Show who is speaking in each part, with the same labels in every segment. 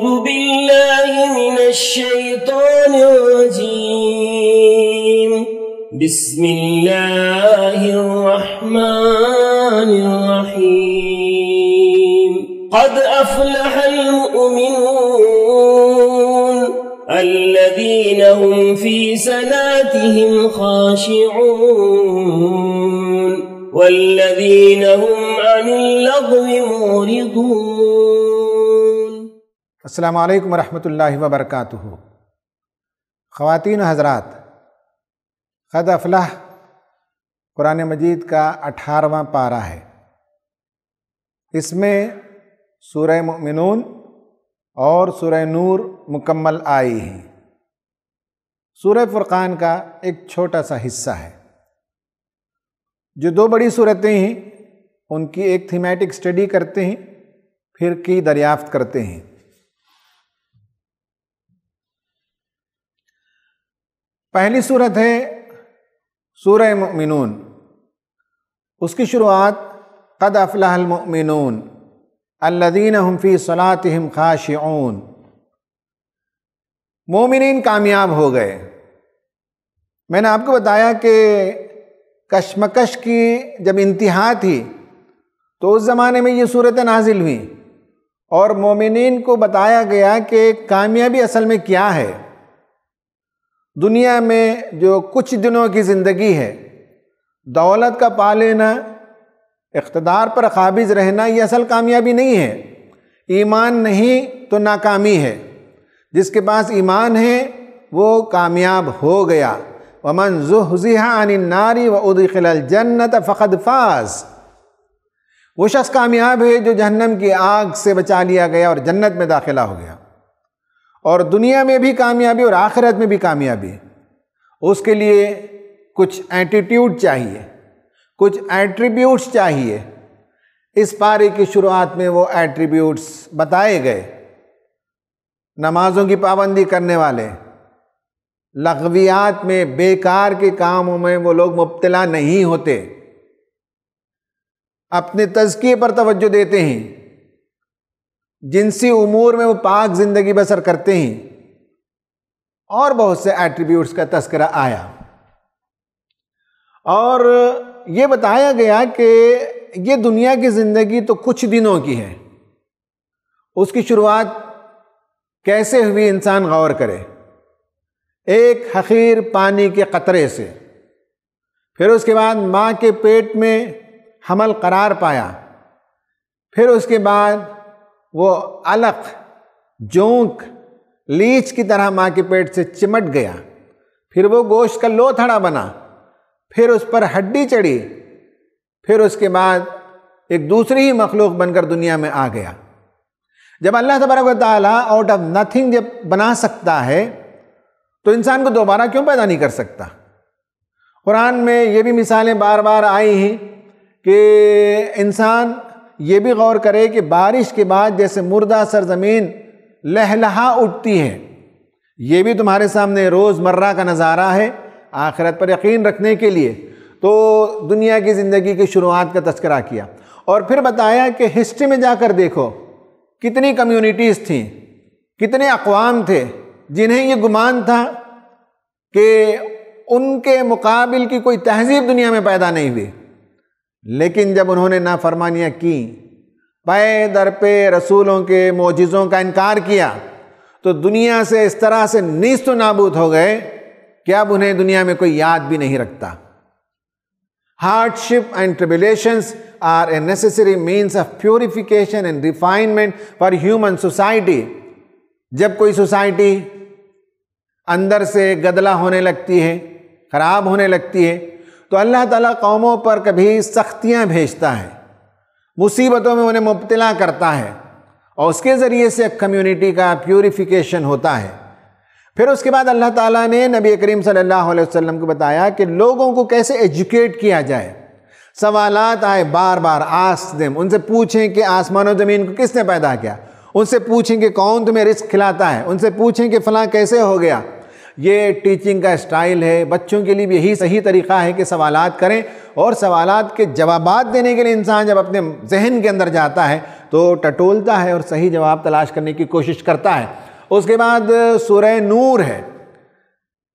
Speaker 1: أعوذ بالله من الشيطان الرجيم بسم الله الرحمن الرحيم قد أفلح المؤمنون الذين هم في سناتهم خاشعون
Speaker 2: والذين هم عن اللغو موردون अस्सलाम वालेकुम रहमतुल्लाहि व बरकातुहू ख़वातीन हजरात ख़द अफलाह कुरान मजीद का अठारहवा पारा है इसमें सूर्य मिनून और सूर्य नूर मुकम्मल आई हैं सूर्य फुरक़ान का एक छोटा सा हिस्सा है जो दो बड़ी सूरतें हैं उनकी एक थीमेटिक स्टडी करते हैं फिर की दरियाफ्त करते हैं पहली सूरत है सूर ममिनून उसकी शुरुआत कद अफलामिनून अल्लादीन हमफी सलात हम खाशन मोमिन कामयाब हो गए मैंने आपको बताया कि कश्मकश की जब इंतहा थी तो उस ज़माने में ये सूरत नाजिल हुई और मोमिन को बताया गया कि कामयाबी असल में क्या है दुनिया में जो कुछ दिनों की ज़िंदगी है दौलत का पा लेना इकतदार पर काबिज रहना ये असल कामयाबी नहीं है ईमान नहीं तो नाकामी है जिसके पास ईमान है वो कामयाब हो गया वमन जुहजिहा नारी व उदखिल जन्नत फ़खद फाज वो शख्स कामयाब है जो जहन्नम की आग से बचा लिया गया और जन्नत में दाखिला हो गया और दुनिया में भी कामयाबी और आखिरत में भी कामयाबी उसके लिए कुछ एटीट्यूड चाहिए कुछ एट्रीब्यूट्स चाहिए इस पारे की शुरुआत में वो एट्रीब्यूट्स बताए गए नमाज़ों की पाबंदी करने वाले लगवियात में बेकार के कामों में वो लोग मुबतला नहीं होते अपने तजकिए पर तवज्जो देते हैं जिनसी उमूर में वो पाक ज़िंदगी बसर करते हैं और बहुत से एट्रीब्यूट्स का तस्करा आया और ये बताया गया कि ये दुनिया की ज़िंदगी तो कुछ दिनों की है उसकी शुरुआत कैसे हुई इंसान गौर करे एक हकीर पानी के क़तरे से फिर उसके बाद माँ के पेट में हमल करार पाया फिर उसके बाद वो अलख जोंक लीच की तरह माँ के पेट से चिमट गया फिर वो गोश्त का लोथड़ा बना फिर उस पर हड्डी चढ़ी फिर उसके बाद एक दूसरी ही मखलूक बनकर दुनिया में आ गया जब अल्लाह तबरक ताली आउट ऑफ नथिंग जब बना सकता है तो इंसान को दोबारा क्यों पैदा नहीं कर सकता कुरान में ये भी मिसालें बार बार आई हैं कि इंसान ये भी गौर करें कि बारिश के बाद जैसे मुर्दा सरजमीन लहलहा उठती है ये भी तुम्हारे सामने रोज़मर्रा का नज़ारा है आखिरत पर यकीन रखने के लिए तो दुनिया की ज़िंदगी की शुरुआत का तस्करा किया और फिर बताया कि हिस्ट्री में जाकर देखो कितनी कम्यूनिटीज़ थी कितने अकवाम थे जिन्हें ये गुमान था कि उनके मुकाबिल की कोई तहजीब दुनिया में पैदा नहीं हुई लेकिन जब उन्होंने नाफरमानियाँ की पे दर पे रसूलों के मोजिज़ों का इनकार किया तो दुनिया से इस तरह से नीस्त नाबूद हो गए कि अब उन्हें दुनिया में कोई याद भी नहीं रखता hardship and tribulation are a necessary means of purification and refinement for human society जब कोई सोसाइटी अंदर से गदला होने लगती है ख़राब होने लगती है तो अल्लाह ताला कौमों पर कभी सख्तियाँ भेजता है मुसीबतों में उन्हें मुबतला करता है और उसके ज़रिए से कम्युनिटी का प्योरीफिकेशन होता है फिर उसके बाद अल्लाह ताला ने नबी करीम सल्लल्लाहु अलैहि वसल्लम को बताया कि लोगों को कैसे एजुकेट किया जाए सवाल आए बार बार आस दिन उनसे पूछें कि आसमान और ज़मीन को किसने पैदा किया उनसे पूछें कि कौन तुम्हें रिस्क खिलाता है उनसे पूछें कि फ़लाँ कैसे हो गया ये टीचिंग का स्टाइल है बच्चों के लिए भी यही सही तरीक़ा है कि सवाल करें और सवाल के जवाब देने के लिए इंसान जब अपने जहन के अंदर जाता है तो टटोलता है और सही जवाब तलाश करने की कोशिश करता है उसके बाद सूर्य नूर है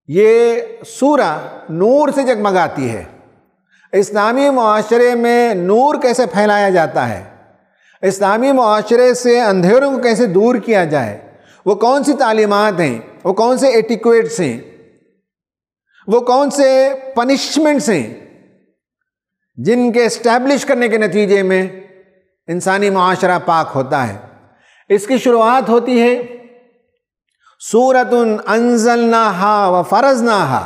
Speaker 2: ये सूरा नूर से जगमगाती है इस्लामी माशरे में नूर कैसे फैलाया जाता है इस्लामी माशरे से अंधेरों को कैसे दूर किया जाए वो कौन सी तालीमत हैं वो कौन से एटिक्वेट्स हैं वो कौन से पनिशमेंट्स हैं जिनके इस्टेब्लिश करने के नतीजे में इंसानी माशरा पाक होता है इसकी शुरुआत होती है सूरत ना हा व ना हा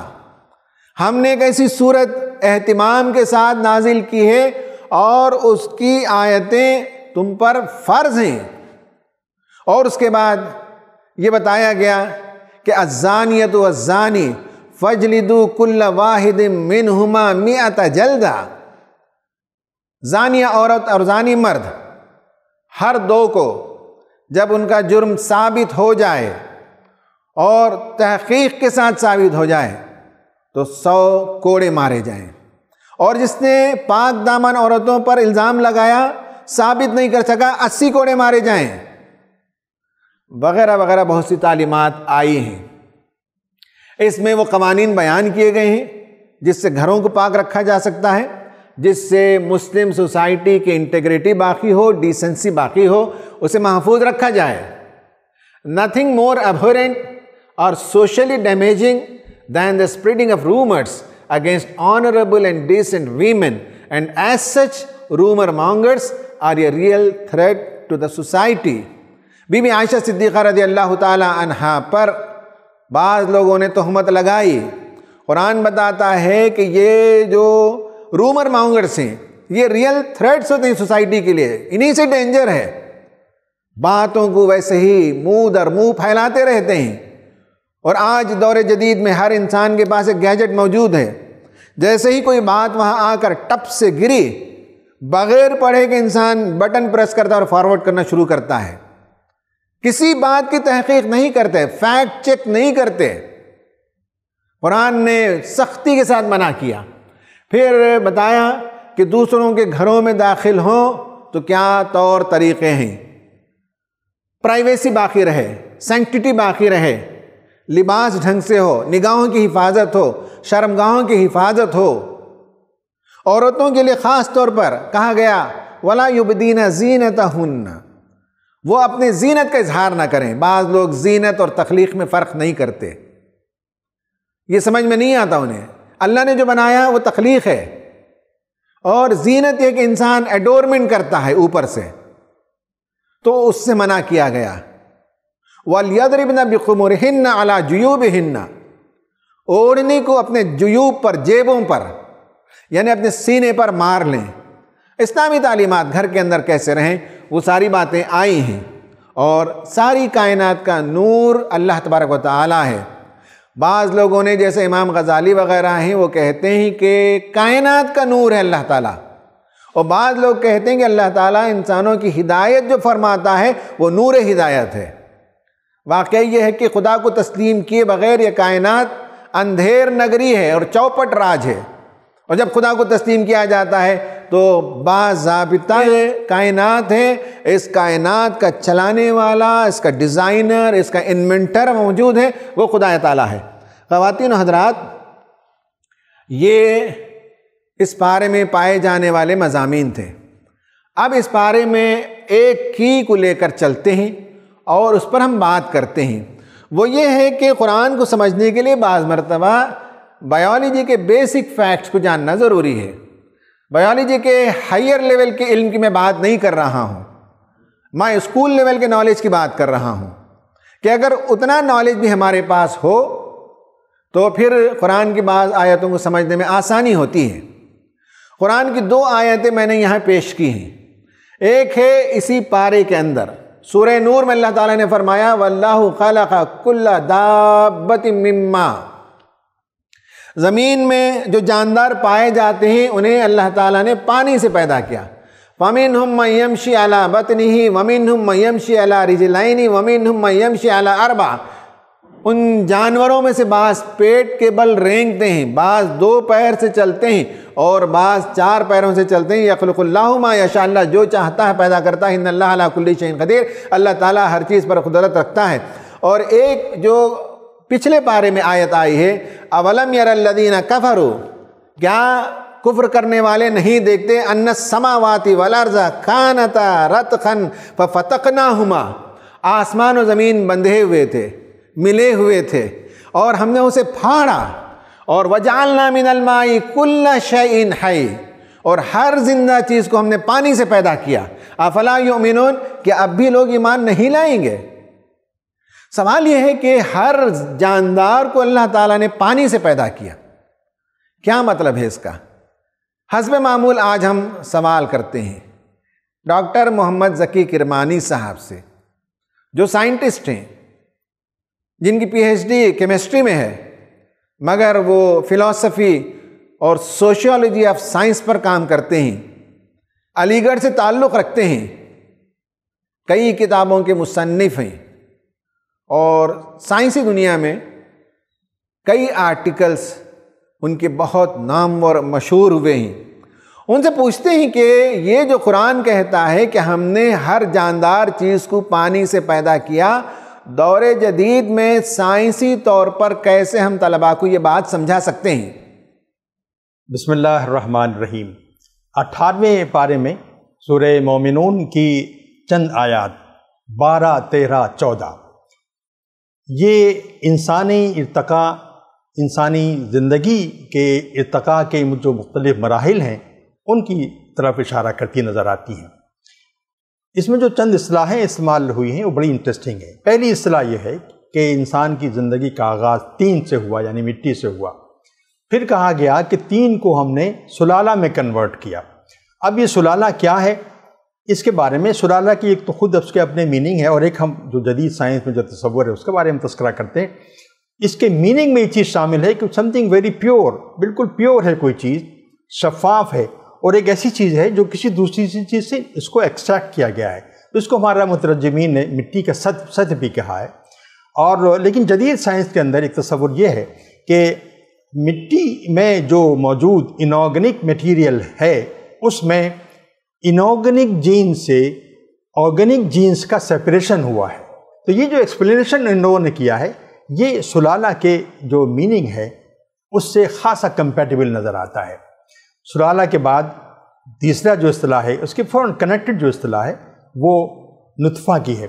Speaker 2: हमने एक ऐसी सूरत अहतमाम के साथ नाजिल की है और उसकी आयतें तुम पर फ़र्ज़ हैं और उसके बाद ये बताया गया कि अजानियत अजानी फजलिदू कुल्ल वाहिद मिन हमा मियात जल्दा जानिया औरत और जानी मर्द हर दो को जब उनका जुर्म साबित हो जाए और तहकीक के साथ साबित हो जाए तो सौ कोड़े मारे जाएं और जिसने पाक दामन औरतों पर इल्ज़ाम लगाया साबित नहीं कर सका अस्सी कोड़े मारे जाएं वगैरह वगैरह बहुत सी तालीमत आई हैं इसमें वो कवानीन बयान किए गए हैं जिससे घरों को पाक रखा जा सकता है जिससे मुस्लिम सोसाइटी की इंटेग्रिटी बाकी हो डिसेंसी बाकी हो उसे महफूज रखा जाए नथिंग मोर अबोरेंट और socially damaging than the spreading of rumours against honourable and decent women and as such rumour mongers are a real threat to the society Bibi Ayesha Siddiqa रदी अल्लाह तहा पर बाज़ लोगों ने तहमत लगाई कुरान बताता है कि ये जो रूमर माउंगर्स हैं ये रियल थ्रेट्स होते हैं सोसाइटी के लिए इन्हीं से डेंजर है बातों को वैसे ही मुंह दर मुंह फैलाते रहते हैं और आज दौर जदीद में हर इंसान के पास एक गैजेट मौजूद है जैसे ही कोई बात वहाँ आकर टप से गिरी बग़ैर पढ़े के इंसान बटन प्रेस करता और फॉरवर्ड करना शुरू करता है किसी बात की तहकीक नहीं करते फैक्ट चेक नहीं करते कुरान ने सख्ती के साथ मना किया फिर बताया कि दूसरों के घरों में दाखिल हों तो क्या तौर तरीक़े हैं प्राइवेसी बाकी रहे सेंटिटी बाकी रहे लिबास ढंग से हो निगाहों की हिफाजत हो शर्मगाहों की हिफाजत हो औरतों के लिए ख़ास तौर पर कहा गया वला युबदीना जीन हन्ना वो अपने जीनत का इजहार ना करें बाज़ लोग जीनत और तख्लीक में फ़र्क नहीं करते ये समझ में नहीं आता उन्हें अल्लाह ने जो बनाया वो तख्लीक है और जीनत एक इंसान एडोरमेंट करता है ऊपर से तो उससे मना किया गया वालदरबना बिखुमर हिन्ना अला जयूब हिन्ना ओढ़नी को अपने जयूब पर जेबों पर यानी अपने सीने पर मार लें इस्लामी तालीमत घर के अंदर कैसे रहें वो सारी बातें आई हैं और सारी कायनात का नूर अल्लाह तबारक व है बाज़ लोगों ने जैसे इमाम गज़ाली वगैरह हैं वो कहते हैं कि कायनात का नूर है अल्लाह ताला और बाद लोग कहते हैं कि अल्लाह ताला इंसानों की हिदायत जो फरमाता है वो नूर हिदायत है वाकई ये है कि खुदा को तस्लीम किए बगैर ये कायनात अंधेर नगरी है और चौपट राज है और जब खुदा को तस्लीम किया जाता है तो बाबा कायनात है इस कायनात का चलाने वाला इसका डिज़ाइनर इसका इन्वेंटर मौजूद है वो खुदा ताला है ख़वातिन हजरात ये इस पारे में पाए जाने वाले मजामी थे अब इस पारे में एक की को लेकर चलते हैं और उस पर हम बात करते हैं वो ये है कि कुरान को समझने के लिए बाज़ मरतबा बायोलॉजी के बेसिक फैक्ट्स को जानना ज़रूरी है बायोलॉजी के हायर लेवल के इल्म की मैं बात नहीं कर रहा हूँ मैं स्कूल लेवल के नॉलेज की बात कर रहा हूँ कि अगर उतना नॉलेज भी हमारे पास हो तो फिर कुरान की बात आयतों को समझने में आसानी होती है कुरान की दो आयतें मैंने यहाँ पेश की हैं एक है इसी पारे के अंदर सूर्य नूर में अल्लाह ताला ने फरमाया वल्लाह कुल्ला दाबत मिम्मा ज़मीन में जो जानदार पाए जाते हैं उन्हें अल्लाह ताला ने पानी से पैदा किया वमिन हम शी अला बतनी वमिन हम मयम शी अला रिजलाइनी वमिन हम शी अला अरबा उन जानवरों में से बास पेट के बल रेंगते हैं बास दो पैर से चलते हैं और बास चार पैरों से चलते हैं यखलकुल्लाहुमा यशा जो चाहता है पैदा करता है अल्लाह कुल्ली शैन कदीर अल्लाह ताला हर चीज़ पर कुदरत रखता है और एक जो पिछले पारे में आयत आई है अवलम यरल्लदीन कफरू क्या कुफ्र करने वाले नहीं देखते अन्न समावाती वलर्जा खानता रत खन व फतकना हुमा आसमान और ज़मीन बंधे हुए थे मिले हुए थे और हमने उसे फाड़ा और वजालना मिनलमाई कुल्ला शैन है और हर जिंदा चीज़ को हमने पानी से पैदा किया अफला योमिन कि अब भी लोग ईमान नहीं लाएंगे सवाल यह है कि हर जानदार को अल्लाह ताला ने पानी से पैदा किया क्या मतलब है इसका हसब मामूल आज हम सवाल करते हैं डॉक्टर मोहम्मद जकी किरमानी साहब से जो साइंटिस्ट हैं जिनकी पीएचडी केमिस्ट्री में है मगर वो फिलॉसफी और सोशियोलॉजी ऑफ साइंस पर काम करते हैं अलीगढ़ से ताल्लुक़ रखते हैं कई किताबों के मुसनफ़ हैं और साइंसी दुनिया में कई आर्टिकल्स उनके बहुत नाम और मशहूर हुए हैं उनसे पूछते हैं कि ये जो कुरान कहता है कि हमने हर जानदार चीज़ को पानी से पैदा किया दौर जदीद में साइंसी तौर पर कैसे हम तलबा को ये बात समझा सकते हैं
Speaker 1: रहीम अठारहवें पारे में सुर मोमिन की चंद आयात बारह तेरह चौदह ये इंसानी इरतका इंसानी ज़िंदगी के इरतका के जो मुख्तलिफ मराहल हैं उनकी तरफ इशारा करती नज़र आती हैं इसमें जो चंद असलाहें इस्तेमाल हुई हैं वो बड़ी इंटरेस्टिंग है पहली असलाह यह है कि इंसान की ज़िंदगी का आगाज़ तीन से हुआ यानी मिट्टी से हुआ फिर कहा गया कि तीन को हमने सुलाला में कन्वर्ट किया अब ये सुलाला क्या है इसके बारे में सुराला की एक तो खुद उसके अपने मीनिंग है और एक हम जो जदीद साइंस में जो तस्वर है उसके बारे में तस्करा करते हैं इसके मीनिंग में ये चीज़ शामिल है कि समथिंग वेरी प्योर बिल्कुल प्योर है कोई चीज़ शफाफ है और एक ऐसी चीज़ है जो किसी दूसरी चीज़ से इसको एक्सट्रैक्ट किया गया है तो इसको हमारा मुतरजमीन ने मिट्टी का सत सत भी कहा है और लेकिन जदीद साइंस के अंदर एक तस्वुर यह है कि मिट्टी में जो मौजूद इनऑर्गेनिक मटीरियल है उसमें इनऑर्गेनिक जीन से ऑर्गेनिक जीन्स का सेपरेशन हुआ है तो ये जो एक्सप्लेनेशन इन लोगों ने किया है ये सुलाला के जो मीनिंग है उससे ख़ासा कंपेटिबल नज़र आता है सुलाला के बाद तीसरा जो असलाह है उसके फ़ौर कनेक्टेड जो असलाह है वो नुतफ़ा की है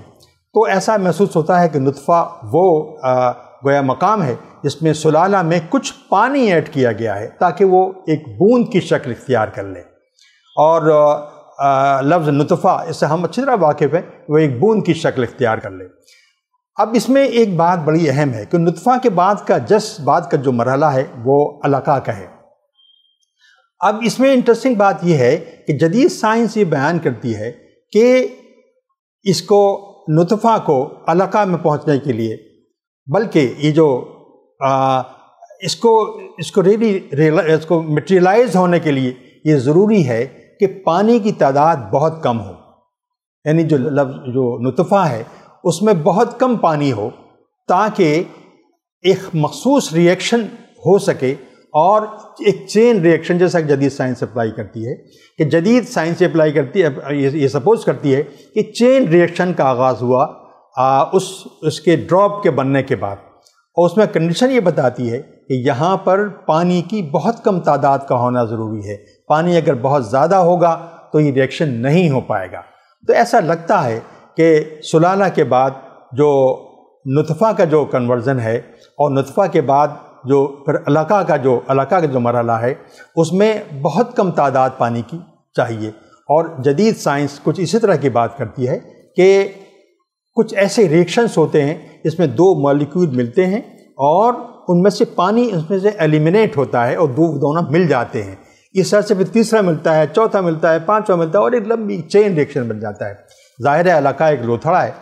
Speaker 1: तो ऐसा महसूस होता है कि नुतफ़ा वो आ, गोया मकाम है जिसमें सुलाला में कुछ पानी ऐड किया गया है ताकि वो एक बूंद की शक्ल इख्तियार कर ले और लफ्ज़ नतफ़ा इससे हम अच्छी तरह वाकिफ़ हैं वो एक बूंद की शक्ल इख्तियार कर ले अब इसमें एक बात बड़ी अहम है कि नुतफ़ा के बाद का जस बाद का जो मरहला है वो अलका का है अब इसमें इंटरेस्टिंग बात यह है कि जदीद साइंस ये बयान करती है कि इसको नतफ़ा को अलका में पहुँचने के लिए बल्कि ये जो आ, इसको इसको रियली इसको मटेरियलाइज होने के लिए ये ज़रूरी है कि पानी की तादाद बहुत कम हो यानी जो लफ जो नुतफ़ा है उसमें बहुत कम पानी हो ताकि एक मखसूस रिएक्शन हो सके और एक चेन रिएक्शन जैसा कि जदीद साइंस अप्लाई करती है कि जदीद साइंस अप्लाई करती है ये, ये सपोज़ करती है कि चेन रिएक्शन का आगाज़ हुआ आ, उस उसके ड्रॉप के बनने के बाद और उसमें कंडीशन ये बताती है कि यहाँ पर पानी की बहुत कम तादाद का होना ज़रूरी है पानी अगर बहुत ज़्यादा होगा तो ये रिएक्शन नहीं हो पाएगा तो ऐसा लगता है कि सुलाना के बाद जो नतफ़ा का जो कन्वर्ज़न है और नतफ़ा के बाद जो फिर अलका का जो अलका का जो मरला है उसमें बहुत कम तादाद पानी की चाहिए और जदीद साइंस कुछ इसी तरह की बात करती है कि कुछ ऐसे रिएक्शंस होते हैं इसमें दो मॉलिक्यूल मिलते हैं और उनमें से पानी उसमें से एलिमिनेट होता है और दो दोनों मिल जाते हैं ये सर से फिर तीसरा मिलता है चौथा मिलता है पांचवा मिलता है और एक लंबी चेन रिएक्शन बन जाता है जाहिर है इलाका एक लोथड़ा है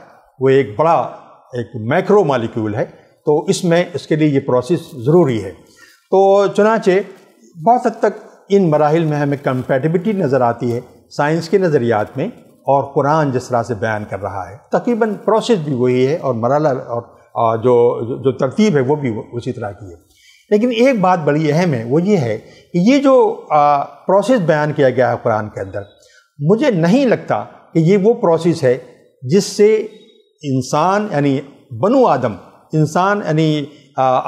Speaker 1: वो एक बड़ा एक मैक्रो मालिक्यूल है तो इसमें इसके लिए ये प्रोसेस ज़रूरी है तो चुनाचे बहुत हद तक इन मराहल में हमें कंपेटिबिटी नज़र आती है साइंस के नज़रियात में और कुरान जिस तरह से बयान कर रहा है तकरीबन प्रोसेस भी वही है और मरला और जो जो तरतीब है वो भी उसी तरह की है लेकिन एक बात बड़ी अहम है वो ये है कि ये जो प्रोसेस बयान किया गया है कुरान के अंदर मुझे नहीं लगता कि ये वो प्रोसेस है जिससे इंसान यानी बनु आदम इंसान यानी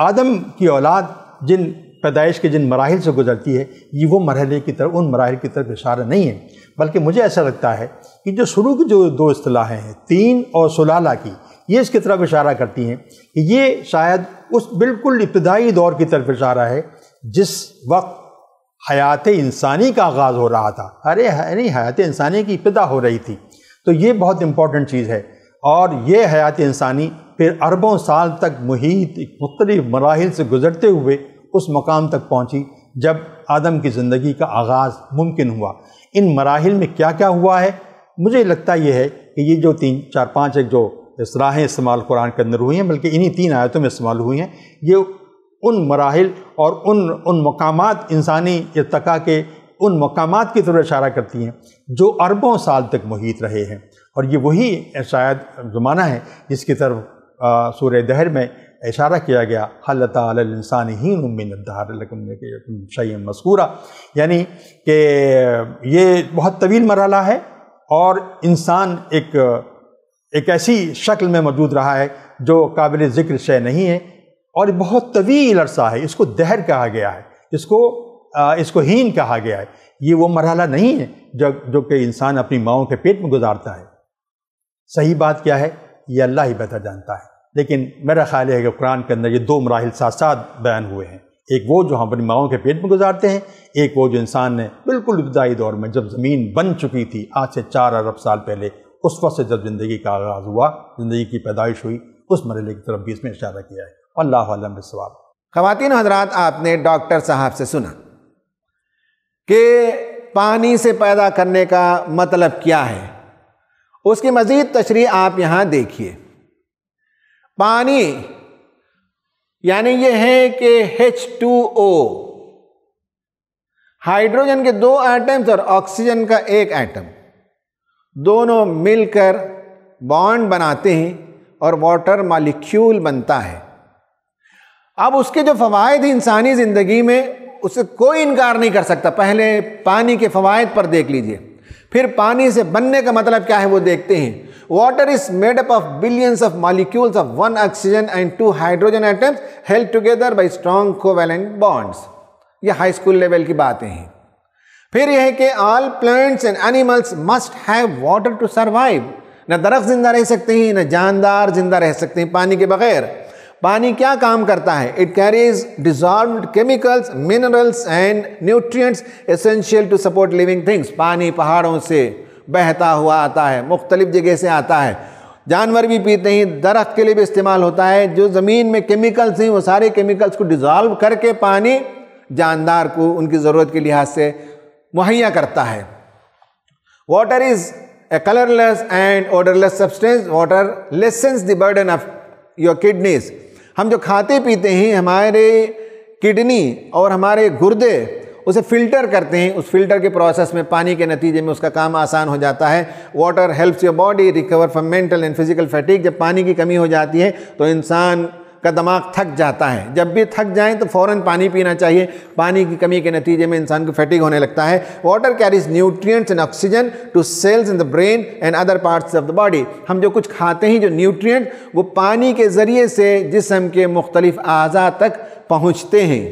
Speaker 1: आदम की औलाद जिन पैदाइश के जिन मराहल से गुजरती है ये वो मरहले की तरफ उन मराहल की तरफ इशारा नहीं है बल्कि मुझे ऐसा लगता है कि जो शुरू की जो दो असलाहें हैं तीन और सुलाला की ये इसकी तरफ इशारा करती हैं कि ये शायद उस बिल्कुल इब्तदाई दौर की तरफ इशारा है जिस वक्त हयात इंसानी का आगाज़ हो रहा था अरे नहीं हयात इंसानी की इब्तदा हो रही थी तो ये बहुत इम्पॉर्टेंट चीज़ है और ये हयात इंसानी फिर अरबों साल तक मुहित मुख्तलिफ मराहल से गुज़रते हुए उस मकाम तक पहुँची जब आदम की ज़िंदगी का आगाज़ मुमकिन हुआ इन मराहल में क्या क्या हुआ है मुझे लगता यह है कि ये जो तीन चार पाँच एक जो इसराहें इस्तेमाल कुरान के अंदर हुई हैं बल्कि इन्हीं तीन आयतों में इस्तेमाल हुई हैं ये उन मराहल और उन उन मकाम इंसानी इरतका के उन मकाम की तरफ इशारा करती हैं जो अरबों साल तक मुहित रहे हैं और ये वही शायद ज़माना है जिसकी तरफ सूर दहर में इशारा किया गया हल तसान ही शय मस्कूरा यानी कि ये बहुत तवील मरला है और इंसान एक एक ऐसी शक्ल में मौजूद रहा है जो काबिल ज़िक्र शय नहीं है और बहुत तवील अरसा है इसको दहर कहा गया है इसको आ, इसको हीन कहा गया है ये वो मरहला नहीं है जो जो कि इंसान अपनी माओ के पेट में गुजारता है सही बात क्या है ये अल्लाह ही बेहतर जानता है लेकिन मेरा ख्याल है कि कुरान के अंदर ये दो मराहल साथ साथ बयान हुए हैं एक वो जो हम अपनी माओ के पेट में गुजारते हैं एक वो जो इंसान ने बिल्कुल इब्तदाई दौर में जब ज़मीन बन चुकी थी आज से चार अरब साल पहले उस वक्त से जब ज़िंदगी का आगाज़ हुआ ज़िंदगी की पैदाइश हुई उस मरले की तरफ भी इसमें इशारा किया है अल्लाह आलम
Speaker 2: सवाब हजरात आपने डॉक्टर साहब से सुना कि पानी से पैदा करने का मतलब क्या है उसकी मज़ीद तशरी आप यहां देखिए पानी यानी यह है कि एच टू ओ हाइड्रोजन के दो एटम्स और ऑक्सीजन का एक एटम दोनों मिलकर बॉन्ड बनाते हैं और वाटर मालिक्यूल बनता है अब उसके जो फ़वाद इंसानी ज़िंदगी में उसे कोई इनकार नहीं कर सकता पहले पानी के फ़वाद पर देख लीजिए फिर पानी से बनने का मतलब क्या है वो देखते हैं water is made up of billions of molecules of one oxygen and two hydrogen atoms held together by strong covalent bonds ये हाई स्कूल लेवल की बातें हैं फिर यह है कि all plants and animals must have water to survive ना दरख्त ज़िंदा रह सकते हैं ना जानदार ज़िंदा रह सकते हैं पानी के बगैर पानी क्या काम करता है it carries dissolved chemicals minerals and nutrients essential to support living things पानी पहाड़ों से बहता हुआ आता है मुख्तलिफ़ जगह से आता है जानवर भी पीते हैं दरख्त के लिए भी इस्तेमाल होता है जो ज़मीन में केमिकल्स हैं वो सारे केमिकल्स को डिजॉल्व करके पानी जानदार को उनकी ज़रूरत के लिहाज से मुहैया करता है water is a colourless and odourless substance water lessens the burden of your kidneys हम जो खाते पीते हैं हमारे किडनी और हमारे गुर्दे उसे फिल्टर करते हैं उस फिल्टर के प्रोसेस में पानी के नतीजे में उसका काम आसान हो जाता है water helps your body recover from mental and physical fatigue जब पानी की कमी हो जाती है तो इंसान का दिमाग थक जाता है जब भी थक जाएं तो फ़ौर पानी पीना चाहिए पानी की कमी के नतीजे में इंसान को फैटिक होने लगता है water carries nutrients and oxygen to cells in the brain and other parts of the body हम जो कुछ खाते हैं जो न्यूट्रियट वो पानी के ज़रिए से जिसम के मुख्तलिफ अज़ा तक पहुँचते हैं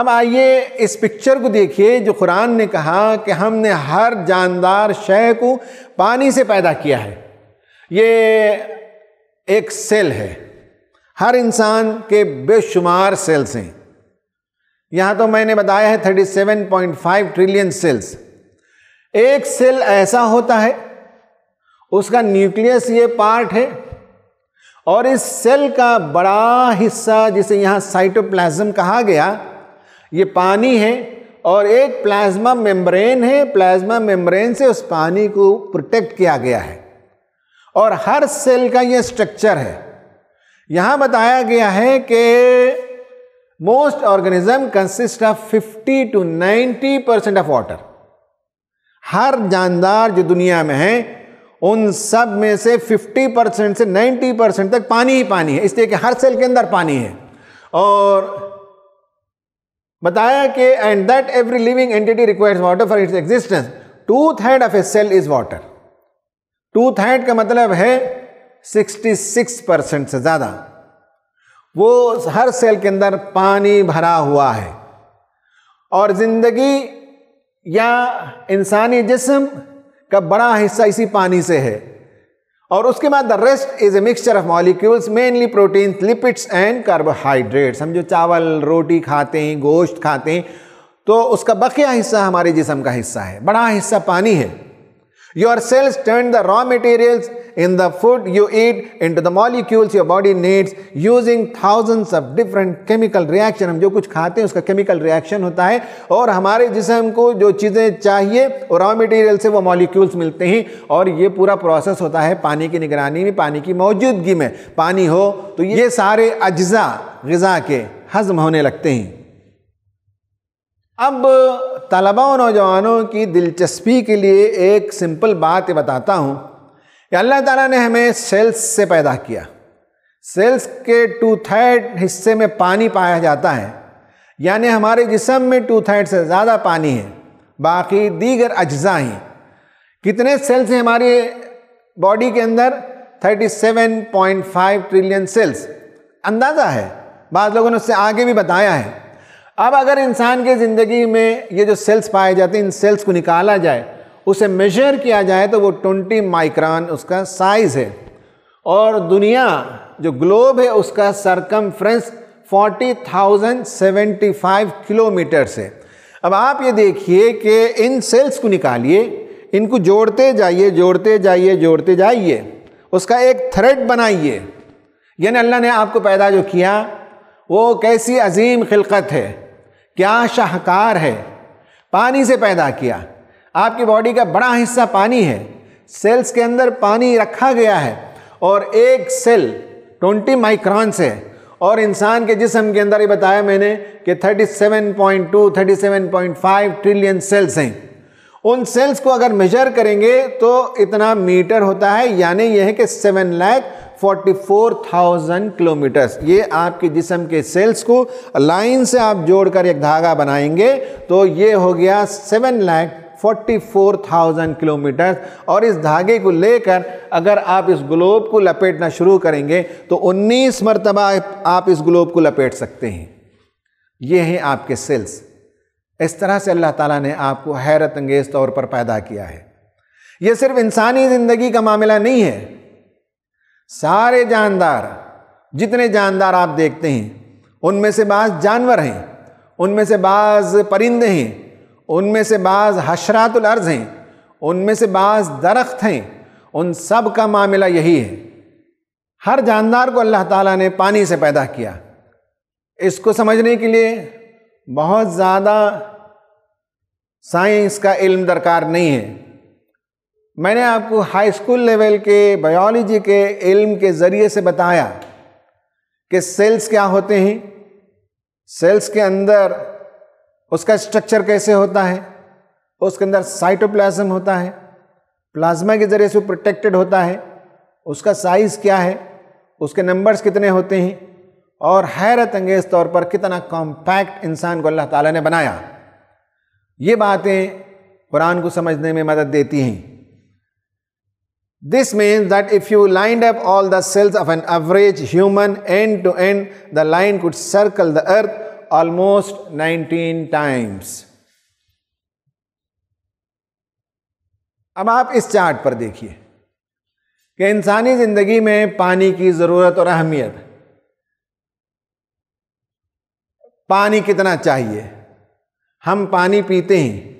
Speaker 2: अब आइए इस पिक्चर को देखिए जो कुरान ने कहा कि हमने हर जानदार शय को पानी से पैदा किया है ये एक सेल है हर इंसान के बेशुमार सेल्स हैं यहाँ तो मैंने बताया है 37.5 ट्रिलियन सेल्स एक सेल ऐसा होता है उसका न्यूक्लियस ये पार्ट है और इस सेल का बड़ा हिस्सा जिसे यहाँ साइटोप्लाज्म कहा गया ये पानी है और एक प्लाज्मा मेम्ब्रेन है प्लाज्मा मेम्ब्रेन से उस पानी को प्रोटेक्ट किया गया है और हर सेल का ये स्ट्रक्चर है यहाँ बताया गया है कि most organism consist of 50 to 90 percent of water हर जानदार जो दुनिया में है उन सब में से 50 परसेंट से 90 परसेंट तक पानी ही पानी है इसलिए कि हर सेल के अंदर पानी है और बताया कि and that every living entity requires water for its existence two third of a cell is water two third का मतलब है 66 परसेंट से ज़्यादा वो हर सेल के अंदर पानी भरा हुआ है और ज़िंदगी या इंसानी जिसम का बड़ा हिस्सा इसी पानी से है और उसके बाद the rest is a mixture of molecules mainly proteins lipids and carbohydrates हम जो चावल रोटी खाते हैं गोश्त खाते हैं तो उसका बकिया हिस्सा हमारे जिसम का हिस्सा है बड़ा हिस्सा पानी है Your cells turn the raw materials in the food you eat into the molecules your body needs using thousands of different chemical reaction हम जो कुछ खाते हैं उसका chemical reaction होता है और हमारे जिसम को जो चीज़ें चाहिए raw मटेरियल से वो molecules मिलते हैं और ये पूरा process होता है पानी की निगरानी में पानी की मौजूदगी में पानी हो तो ये सारे अज्जा गज़ा के हज़म होने लगते हैं अब तलबा और नौजवानों की दिलचस्पी के लिए एक सिंपल बात बताता हूँ कि अल्लाह ताला ने हमें सेल्स से पैदा किया सेल्स के टू थर्ड हिस्से में पानी पाया जाता है यानी हमारे जिसम में टू थर्ड से ज़्यादा पानी है बाकी दीगर अज्जा हैं कितने सेल्स हैं हमारे बॉडी के अंदर 37.5 ट्रिलियन सेल्स अंदाज़ा है बाद लोगों ने उससे आगे भी बताया है अब अगर इंसान की ज़िंदगी में ये जो सेल्स पाए जाते हैं इन सेल्स को निकाला जाए उसे मेजर किया जाए तो वो ट्वेंटी माइक्रॉन उसका साइज़ है और दुनिया जो ग्लोब है उसका circumference forty thousand seventy five kilometre से अब आप ये देखिए कि इन सेल्स को निकालिए इनको जोड़ते जाइए जोड़ते जाइए जोड़ते जाइए उसका एक थ्रेड बनाइए यानी अल्लाह ने आपको पैदा जो किया वो कैसी अजीम खिलकत है क्या शाहकार है पानी से पैदा किया आपकी बॉडी का बड़ा हिस्सा पानी है सेल्स के अंदर पानी रखा गया है और एक सेल 20 माइक्रॉन से है और इंसान के जिसम के अंदर ये बताया मैंने कि 37.2 37.5 ट्रिलियन सेल्स हैं उन सेल्स को अगर मेजर करेंगे तो इतना मीटर होता है यानी यह है कि सेवन लैख 44,000 किलोमीटर्स ये आपके जिसम के सेल्स को लाइन से आप जोड़कर एक धागा बनाएंगे तो ये हो गया seven lakh forty four thousand kilometre और इस धागे को लेकर अगर आप इस ग्लोब को लपेटना शुरू करेंगे तो उन्नीस मरतबा आप इस ग्लोब को लपेट सकते हैं ये हैं आपके सेल्स इस तरह से अल्लाह ताला ने आपको हैरत अंगेज़ तौर पर पैदा किया है ये सिर्फ इंसानी ज़िंदगी का मामला नहीं है सारे जानदार जितने जानदार आप देखते हैं उनमें से बाज जानवर हैं उनमें से बाज परिंदे हैं उनमें से बाज हशरातुल अर्ज़ हैं उनमें से बाज दरख्त हैं उन सब का मामला यही है हर जानदार को अल्लाह ताला ने पानी से पैदा किया इसको समझने के लिए बहुत ज़्यादा साइंस का इल्म दरकार नहीं है मैंने आपको हाई स्कूल लेवल के बायोलॉजी के इल्म के ज़रिए से बताया कि सेल्स क्या होते हैं सेल्स के अंदर उसका स्ट्रक्चर कैसे होता है उसके अंदर साइटोप्लाज्म होता है प्लाज्मा के ज़रिए से प्रोटेक्टेड होता है उसका साइज़ क्या है उसके नंबर्स कितने होते हैं और हैरत अंगेज़ तौर पर कितना कॉम्पैक्ट इंसान को अल्लाह ताला ने बनाया ये बातें कुरान को समझने में मदद देती हैं This means that if you lined up all the cells of an average human end to end, the line could circle the earth almost 19 times. अब आप इस चार्ट पर देखिए कि इंसानी ज़िंदगी में पानी की ज़रूरत और अहमियत पानी कितना चाहिए हम पानी पीते हैं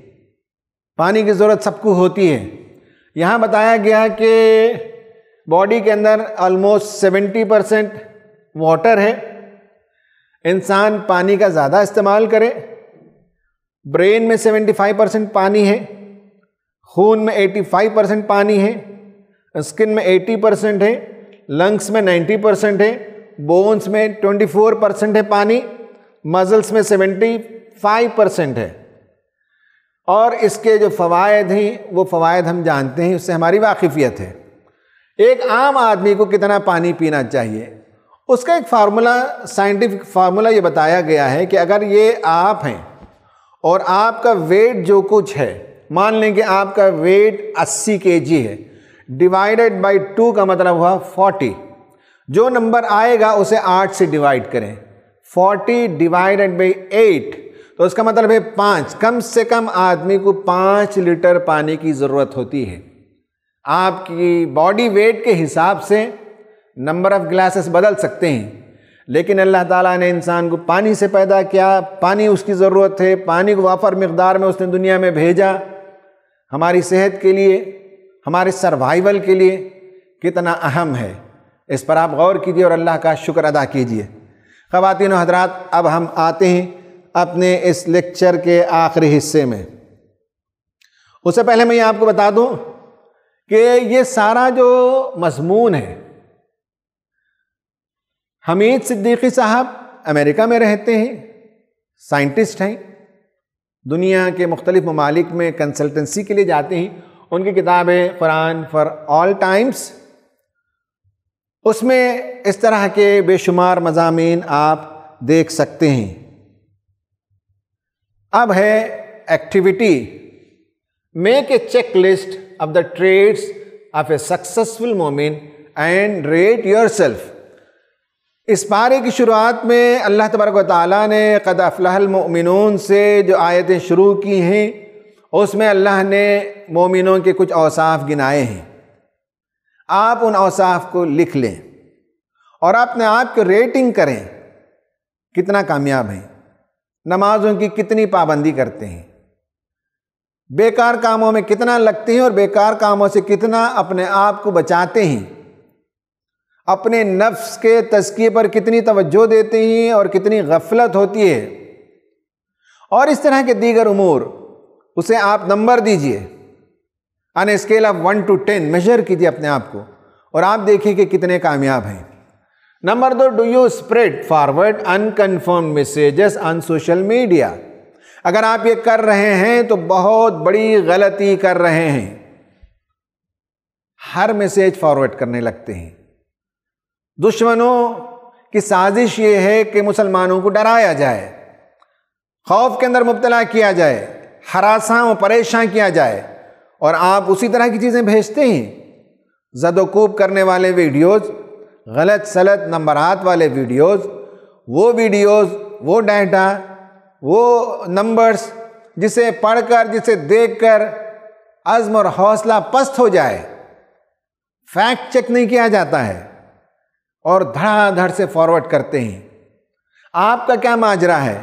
Speaker 2: पानी की ज़रूरत सबको होती है यहाँ बताया गया कि बॉडी के अंदर ऑलमोस्ट सेवेंटी परसेंट वाटर है इंसान पानी का ज़्यादा इस्तेमाल करे ब्रेन में सेवेंटी फाइव परसेंट पानी है खून में एटी फाइव परसेंट पानी है स्किन में एटी परसेंट है लंग्स में नाइन्टी परसेंट है बोन्स में ट्वेंटी फोर परसेंट है पानी मजल्स में सेवेंटी फाइव परसेंट है और इसके जो फ़वाद हैं वो फ़वाद हम जानते हैं उससे हमारी वाकिफ़ियत है एक आम आदमी को कितना पानी पीना चाहिए उसका एक फार्मूला साइंटिफिक फार्मूला ये बताया गया है कि अगर ये आप हैं और आपका वेट जो कुछ है मान लें कि आपका वेट 80 के है डिवाइडेड बाई टू का मतलब हुआ 40 जो नंबर आएगा उसे 8 से डिवाइड करें 40 डिवाइडेड बाई एट तो इसका मतलब है पाँच कम से कम आदमी को पाँच लीटर पानी की ज़रूरत होती है आपकी बॉडी वेट के हिसाब से नंबर ऑफ़ ग्लासेस बदल सकते हैं लेकिन अल्लाह ताला ने इंसान को पानी से पैदा किया पानी उसकी ज़रूरत है पानी को वाफर मकदार में उसने दुनिया में भेजा हमारी सेहत के लिए हमारे सर्वाइवल के लिए कितना अहम है इस पर आप गौर कीजिए और अल्लाह का शुक्र अदा कीजिए ख़वातिन हजरात अब हम आते हैं अपने इस लेक्चर के आखिरी हिस्से में उससे पहले मैं ये आपको बता दूं कि ये सारा जो मजमून है हमीद सिद्दीकी साहब अमेरिका में रहते हैं साइंटिस्ट हैं दुनिया के मुख्तलिफ ममालिक में कंसल्टेंसी के लिए जाते हैं उनकी किताब है कुरान फॉर ऑल टाइम्स उसमें इस तरह के बेशुमार मजामी आप देख सकते हैं अब है activity make a check list of the traits of a successful मोमिन एंड रेट योर सेल्फ इस पारे की शुरुआत में अल्लाह तबरक ताली ने कद अफलामिन से जो आयतें शुरू की हैं उसमें अल्लाह ने मोमिनों के कुछ अवसाफ गिनाए हैं आप उन अवसाफ को लिख लें और अपने आप को रेटिंग करें कितना कामयाब हैं नमाजों की कितनी पाबंदी करते हैं बेकार कामों में कितना लगते हैं और बेकार कामों से कितना अपने आप को बचाते हैं अपने नफ्स के तस्किए पर कितनी तवज्जो देते हैं और कितनी गफलत होती है और इस तरह के दीगर उमूर उसे आप नंबर दीजिए on scale of one to ten measure कीजिए अपने आप को और आप देखिए कि कितने कामयाब हैं नंबर दो do you spread forward unconfirmed messages on social media अगर आप ये कर रहे हैं तो बहुत बड़ी गलती कर रहे हैं हर मैसेज फॉरवर्ड करने लगते हैं दुश्मनों की साजिश ये है कि मुसलमानों को डराया जाए खौफ के अंदर मुबतला किया जाए हरासा और परेशान किया जाए और आप उसी तरह की चीज़ें भेजते हैं जदोकूब करने वाले वीडियोज़ गलत सलत नंबरात वाले वीडियोस वो वीडियोस वो डाटा वो नंबर्स जिसे पढ़कर जिसे देखकर आजम और हौसला पस्त हो जाए फैक्ट चेक नहीं किया जाता है और धड़ाधड़ से फॉरवर्ड करते हैं आपका क्या माजरा है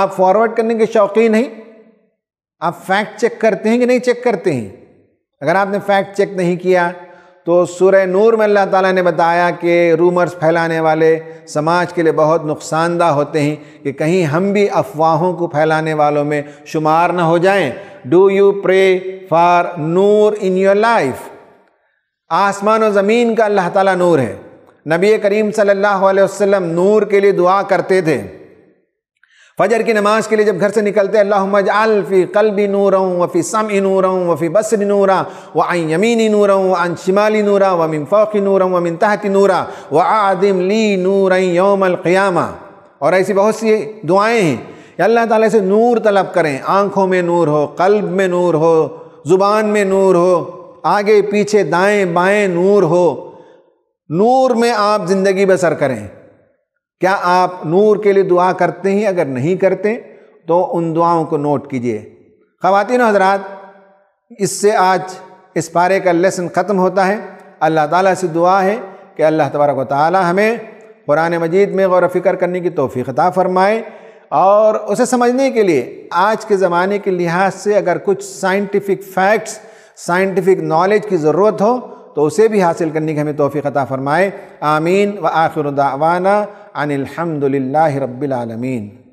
Speaker 2: आप फॉरवर्ड करने के शौकीन हैं आप फैक्ट चेक करते हैं कि नहीं चेक करते हैं अगर आपने फैक्ट चेक नहीं किया तो सूर्य नूर में अल्लाह ताला ने बताया कि रूमर्स फैलाने वाले समाज के लिए बहुत नुकसानदा होते हैं कि कहीं हम भी अफवाहों को फैलाने वालों में शुमार न हो जाएं डू यू प्रे फॉर नूर इन योर लाइफ आसमान और ज़मीन का अल्लाह ताला नूर है नबी करीम सल्लल्लाहु अलैहि वसल्लम नूर के लिए दुआ करते थे फजर की नमाज के लिए जब घर से निकलते अल्लाह अलफ़ी कल्बी नूर वफ़ी सम नूर वफ़ी बसर नूरा व आई यमीनी नूर अन शिमाली नूरा वमिन फ़ौकी नूर वमिन तहती नूरा व आदिम ली नूर क़्यामा और ऐसी बहुत सी दुआएँ हैं अल्लाह ताली से नूर तलब करें आँखों में नूर हो कल्ब में नूर हो ज़ुबान में नूर हो आगे पीछे दाएँ बाएँ नूर हो नूर में आप ज़िंदगी बसर करें क्या आप नूर के लिए दुआ करते हैं अगर नहीं करते तो उन दुआओं को नोट कीजिए खातिन हजरात इससे आज इस पारे का लेसन ख़त्म होता है अल्लाह ताला से दुआ है कि अल्लाह तबारक ताली हमें कुरान मजीद में गौर फ़िक्र करने की तोफ़ी ख़ता फ़रमाए और उसे समझने के लिए आज के ज़माने के लिहाज से अगर कुछ साइंटिफिक फैक्ट्स साइंटिफिक नॉलेज की ज़रूरत हो तो उसे भी हासिल करने की हमें तोफ़ी ख़ता फ़रमाए आमीन व आखिर दावाना عن الحمد لله رب العالمين